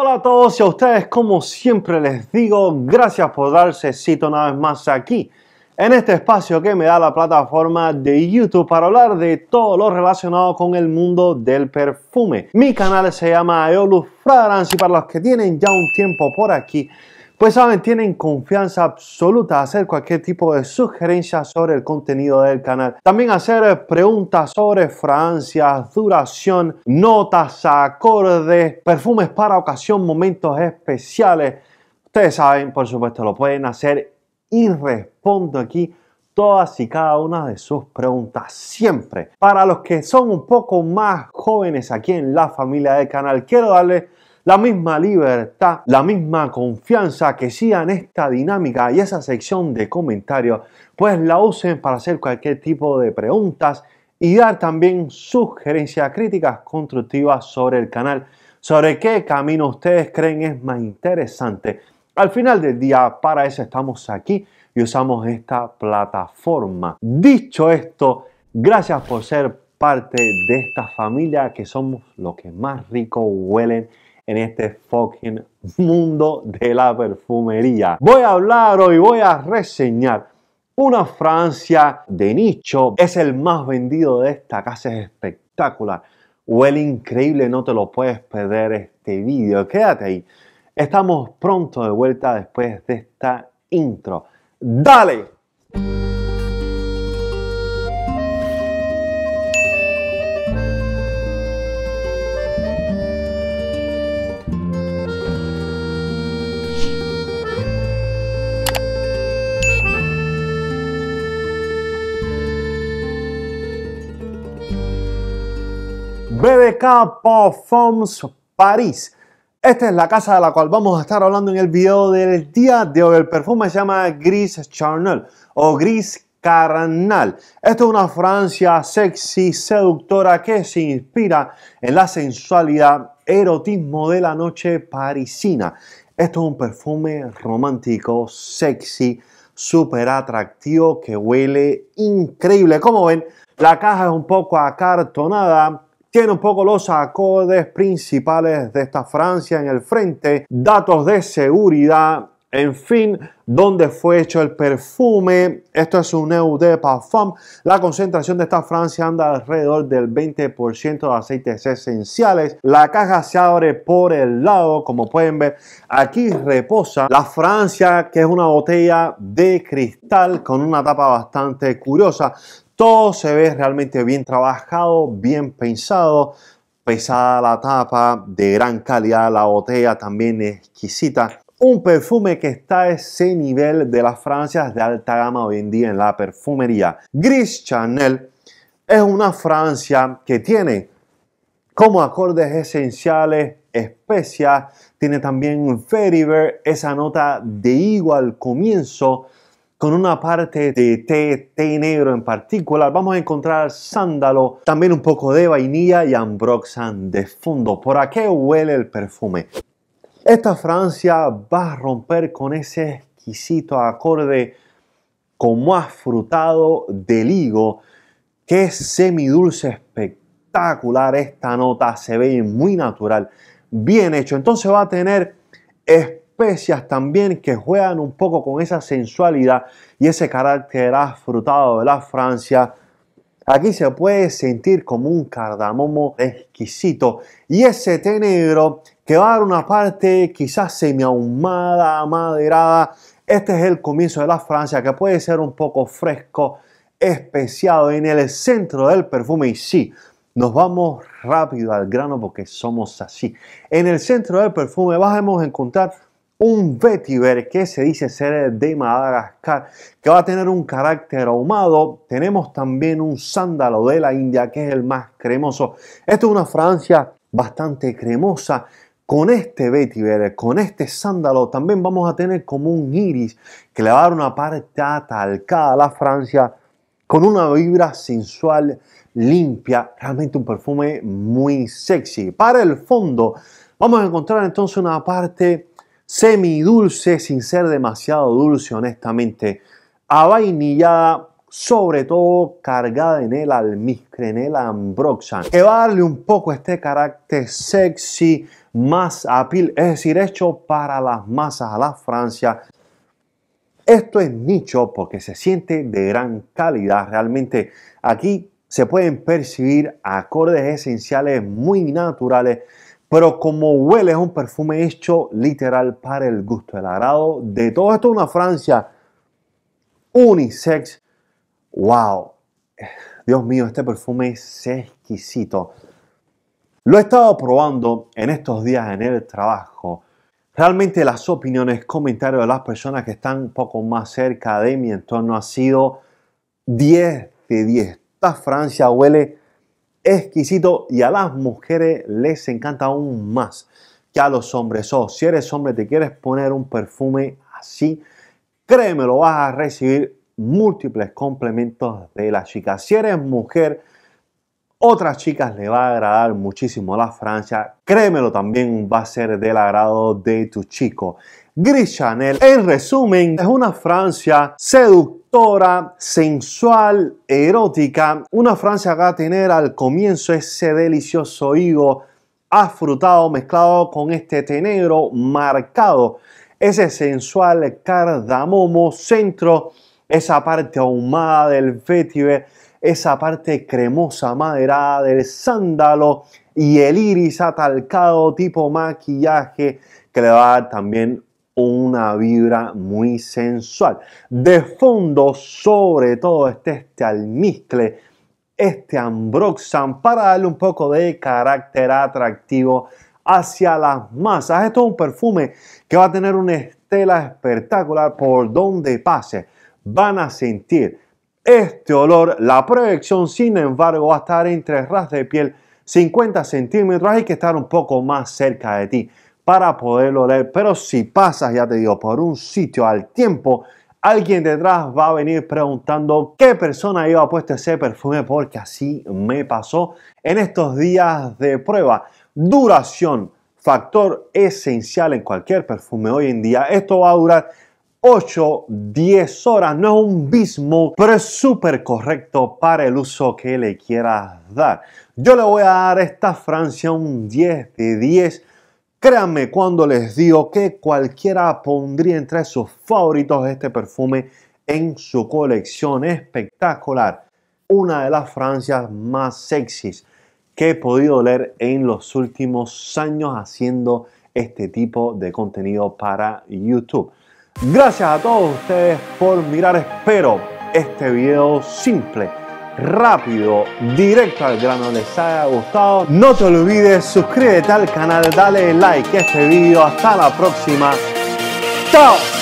Hola a todos y a ustedes, como siempre les digo, gracias por darse cita una vez más aquí, en este espacio que me da la plataforma de YouTube para hablar de todo lo relacionado con el mundo del perfume. Mi canal se llama Eolus Fragrance y para los que tienen ya un tiempo por aquí, pues saben, tienen confianza absoluta hacer cualquier tipo de sugerencia sobre el contenido del canal. También hacer eh, preguntas sobre fragancias, duración, notas, acordes, perfumes para ocasión, momentos especiales. Ustedes saben, por supuesto, lo pueden hacer y respondo aquí todas y cada una de sus preguntas siempre. Para los que son un poco más jóvenes aquí en la familia del canal, quiero darles la misma libertad, la misma confianza que sigan esta dinámica y esa sección de comentarios, pues la usen para hacer cualquier tipo de preguntas y dar también sugerencias, críticas constructivas sobre el canal, sobre qué camino ustedes creen es más interesante. Al final del día, para eso estamos aquí y usamos esta plataforma. Dicho esto, gracias por ser parte de esta familia que somos los que más rico huelen en este fucking mundo de la perfumería. Voy a hablar hoy, voy a reseñar una Francia de nicho. Es el más vendido de esta casa, es espectacular. Huele increíble, no te lo puedes perder este vídeo. Quédate ahí. Estamos pronto de vuelta después de esta intro. ¡Dale! BBK Performs París. Esta es la casa de la cual vamos a estar hablando en el video del día de hoy. El perfume se llama Gris Charnel o Gris carnal. Esto es una Francia sexy, seductora, que se inspira en la sensualidad, erotismo de la noche parisina. Esto es un perfume romántico, sexy, súper atractivo, que huele increíble. Como ven, la caja es un poco acartonada, tiene un poco los acordes principales de esta Francia en el frente, datos de seguridad, en fin, dónde fue hecho el perfume. Esto es un eau de parfum. La concentración de esta Francia anda alrededor del 20% de aceites esenciales. La caja se abre por el lado, como pueden ver. Aquí reposa la Francia, que es una botella de cristal con una tapa bastante curiosa. Todo se ve realmente bien trabajado, bien pensado, pesada la tapa, de gran calidad la botella, también exquisita. Un perfume que está a ese nivel de las fragancias de alta gama hoy en día en la perfumería. Gris Chanel es una fragancia que tiene como acordes esenciales especias, tiene también vetiver, esa nota de igual al comienzo, con una parte de té, té negro en particular, vamos a encontrar sándalo, también un poco de vainilla y ambroxan de fondo. ¿Por qué huele el perfume? Esta Francia va a romper con ese exquisito acorde como afrutado del higo. es semidulce espectacular esta nota, se ve muy natural, bien hecho. Entonces va a tener especias también que juegan un poco con esa sensualidad y ese carácter afrutado de la Francia. Aquí se puede sentir como un cardamomo exquisito y ese té negro que va a dar una parte quizás semi ahumada, maderada. Este es el comienzo de la Francia que puede ser un poco fresco, especiado en el centro del perfume y sí, nos vamos rápido al grano porque somos así. En el centro del perfume vamos a encontrar un vetiver que se dice ser de Madagascar, que va a tener un carácter ahumado. Tenemos también un sándalo de la India, que es el más cremoso. Esto es una fragancia bastante cremosa. Con este vetiver, con este sándalo, también vamos a tener como un iris que le va a dar una parte atalcada a la Francia con una vibra sensual, limpia, realmente un perfume muy sexy. Para el fondo, vamos a encontrar entonces una parte semidulce sin ser demasiado dulce, honestamente, avainillada, sobre todo cargada en el almizcre, en el ambroxan, que va a darle un poco este carácter sexy, más apil, es decir, hecho para las masas, a la Francia. Esto es nicho porque se siente de gran calidad. Realmente aquí se pueden percibir acordes esenciales muy naturales pero como huele es un perfume hecho literal para el gusto, el agrado de todo esto. Una Francia unisex. ¡Wow! Dios mío, este perfume es exquisito. Lo he estado probando en estos días en el trabajo. Realmente las opiniones, comentarios de las personas que están un poco más cerca de mi entorno ha sido 10 de 10. Esta Francia huele exquisito y a las mujeres les encanta aún más que a los hombres. O si eres hombre, te quieres poner un perfume así, créeme, lo vas a recibir múltiples complementos de la chica. Si eres mujer, otras chicas le va a agradar muchísimo la Francia. Créemelo, también va a ser del agrado de tu chico. Gris Chanel, en resumen, es una Francia seductora, sensual, erótica. Una Francia que va a tener al comienzo ese delicioso higo afrutado mezclado con este té marcado. Ese sensual cardamomo centro, esa parte ahumada del vétiver esa parte cremosa, maderada del sándalo y el iris atalcado tipo maquillaje que le va a dar también una vibra muy sensual. De fondo, sobre todo, este, este almizcle, este ambroxan, para darle un poco de carácter atractivo hacia las masas. Esto es un perfume que va a tener una estela espectacular por donde pase. Van a sentir este olor. La proyección, sin embargo, va a estar entre ras de piel 50 centímetros. Hay que estar un poco más cerca de ti para poderlo oler. Pero si pasas, ya te digo, por un sitio al tiempo, alguien detrás va a venir preguntando qué persona iba a puesto ese perfume porque así me pasó en estos días de prueba. Duración, factor esencial en cualquier perfume hoy en día. Esto va a durar 8, 10 horas. No es un bismo, pero es súper correcto para el uso que le quieras dar. Yo le voy a dar esta Francia un 10 de 10. Créanme cuando les digo que cualquiera pondría entre sus favoritos este perfume en su colección espectacular. Una de las Francias más sexys que he podido leer en los últimos años haciendo este tipo de contenido para YouTube. Gracias a todos ustedes por mirar, espero, este video simple, rápido, directo al grano les haya gustado. No te olvides, suscríbete al canal, dale like a este video. Hasta la próxima. ¡Chao!